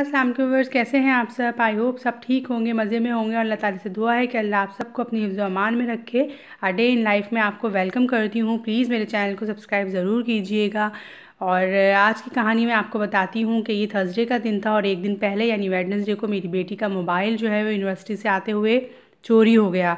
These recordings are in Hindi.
असलम व्यवर्स कैसे हैं आप सब आई होप सब ठीक होंगे मज़े में होंगे और अल्लाह ताली से दुआ है कि अल्लाह आप सबको अपनी हिफ्ज़ अमान में रखे अ डे इन लाइफ में आपको वेलकम करती हूँ प्लीज़ मेरे चैनल को सब्सक्राइब ज़रूर कीजिएगा और आज की कहानी मैं आपको बताती हूँ कि ये थर्सडे का दिन था और एक दिन पहले यानी वेडनसडे को मेरी बेटी का मोबाइल जो है वो यूनिवर्सिटी से आते हुए चोरी हो गया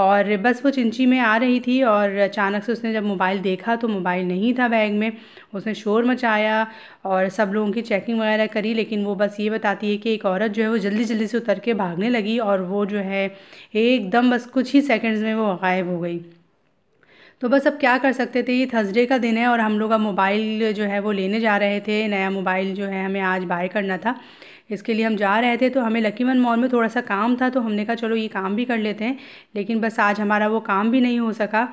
और बस वो चिंची में आ रही थी और अचानक से उसने जब मोबाइल देखा तो मोबाइल नहीं था बैग में उसने शोर मचाया और सब लोगों की चेकिंग वगैरह करी लेकिन वो बस ये बताती है कि एक औरत जो है वो जल्दी जल्दी से उतर के भागने लगी और वो जो है एकदम बस कुछ ही सेकेंड्स में वो गायब हो गई तो बस अब क्या कर सकते थे ये थर्सडे का दिन है और हम लोग अब मोबाइल जो है वो लेने जा रहे थे नया मोबाइल जो है हमें आज बाय करना था इसके लिए हम जा रहे थे तो हमें लकी वन मॉल में थोड़ा सा काम था तो हमने कहा चलो ये काम भी कर लेते हैं लेकिन बस आज हमारा वो काम भी नहीं हो सका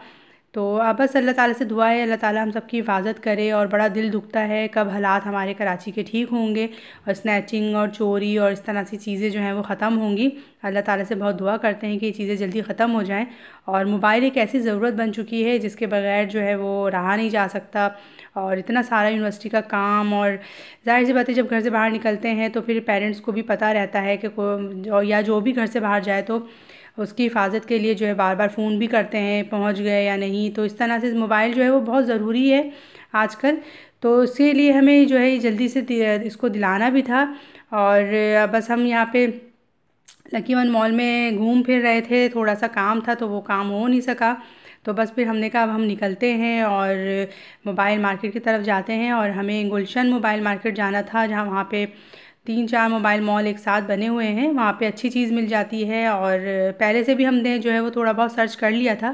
तो आप बस अल्लाह ताला से दुआ है अल्लाह ताला हम सबकी हिफाज़त करे और बड़ा दिल दुखता है कब हालात हमारे कराची के ठीक होंगे और स्नैचिंग और चोरी और इस तरह सी चीज़ें जो हैं वो ख़त्म होंगी अल्लाह ताला से बहुत दुआ करते हैं कि ये चीज़ें जल्दी ख़त्म हो जाएं और मोबाइल एक ऐसी ज़रूरत बन चुकी है जिसके बगैर जो है वो रहा नहीं जा सकता और इतना सारा यूनिवर्सिटी का काम और जाहिर सी बात है जब घर से बाहर निकलते हैं तो फिर पेरेंट्स को भी पता रहता है कि या जो भी घर से बाहर जाए तो उसकी हिफाजत के लिए जो है बार बार फ़ोन भी करते हैं पहुंच गए या नहीं तो इस तरह से मोबाइल जो है वो बहुत ज़रूरी है आजकल तो इसके लिए हमें जो है जल्दी से इसको दिलाना भी था और बस हम यहाँ पे लकी वन मॉल में घूम फिर रहे थे थोड़ा सा काम था तो वो काम हो नहीं सका तो बस फिर हमने कहा अब हम निकलते हैं और मोबाइल मार्केट की तरफ जाते हैं और हमें गुलशन मोबाइल मार्केट जाना था जहाँ वहाँ पे तीन चार मोबाइल मॉल एक साथ बने हुए हैं वहाँ पे अच्छी चीज़ मिल जाती है और पहले से भी हमने जो है वो थोड़ा बहुत सर्च कर लिया था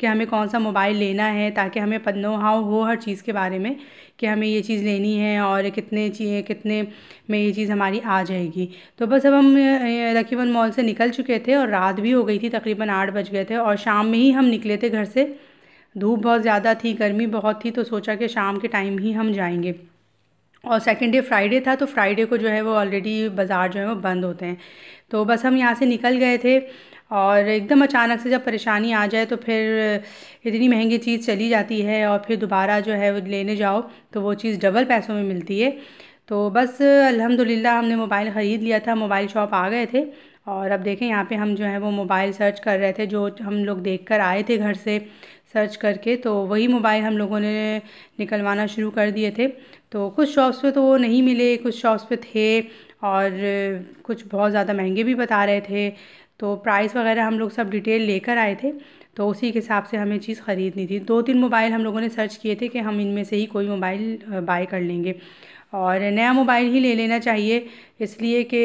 कि हमें कौन सा मोबाइल लेना है ताकि हमें पन्नो हाव हो हर चीज़ के बारे में कि हमें ये चीज़ लेनी है और कितने चाहिए कितने में ये चीज़ हमारी आ जाएगी तो बस अब हम वन मॉल से निकल चुके थे और रात भी हो गई थी तकरीबन आठ बज गए थे और शाम में ही हम निकले थे घर से धूप बहुत ज़्यादा थी गर्मी बहुत थी तो सोचा कि शाम के टाइम ही हम जाएंगे और सेकेंड डे फ्राइडे था तो फ्राइडे को जो है वो ऑलरेडी बाज़ार जो है वो बंद होते हैं तो बस हम यहाँ से निकल गए थे और एकदम अचानक से जब परेशानी आ जाए तो फिर इतनी महंगी चीज़ चली जाती है और फिर दोबारा जो है वो लेने जाओ तो वो चीज़ डबल पैसों में मिलती है तो बस अल्हम्दुलिल्लाह हमने मोबाइल ख़रीद लिया था मोबाइल शॉप आ गए थे और अब देखें यहाँ पे हम जो है वो मोबाइल सर्च कर रहे थे जो हम लोग देख कर आए थे घर से सर्च करके तो वही मोबाइल हम लोगों ने निकलवाना शुरू कर दिए थे तो कुछ शॉप्स पे तो वो नहीं मिले कुछ शॉप्स पे थे और कुछ बहुत ज़्यादा महंगे भी बता रहे थे तो प्राइस वगैरह हम लोग सब डिटेल लेकर आए थे तो उसी के हिसाब से हमें चीज़ ख़रीदनी थी दो तीन मोबाइल हम लोगों ने सर्च किए थे कि हम इनमें से ही कोई मोबाइल बाय कर लेंगे और नया मोबाइल ही ले लेना चाहिए इसलिए कि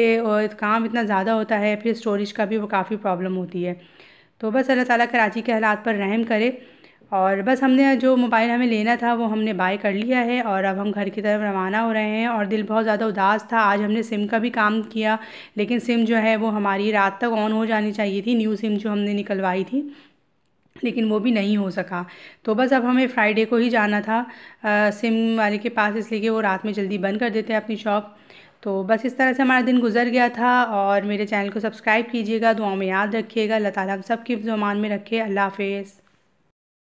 काम इतना ज़्यादा होता है फिर स्टोरेज का भी वो काफ़ी प्रॉब्लम होती है तो बस अल्लाह ताला कराची के हालात पर रहम करे और बस हमने जो मोबाइल हमें लेना था वो हमने बाय कर लिया है और अब हम घर की तरफ रवाना हो रहे हैं और दिल बहुत ज़्यादा उदास था आज हमने सिम का भी काम किया लेकिन सिम जो है वो हमारी रात तक ऑन हो जानी चाहिए थी न्यू सिम जो हमने निकलवाई थी लेकिन वो भी नहीं हो सका तो बस अब हमें फ्राइडे को ही जाना था आ, सिम वाले के पास इसलिए कि वो रात में जल्दी बंद कर देते हैं अपनी शॉप तो बस इस तरह से हमारा दिन गुजर गया था और मेरे चैनल को सब्सक्राइब कीजिएगा दुआ में याद रखिएगा अल्लाह ताला हम सब की जमान में रखे अल्लाह हाफिज़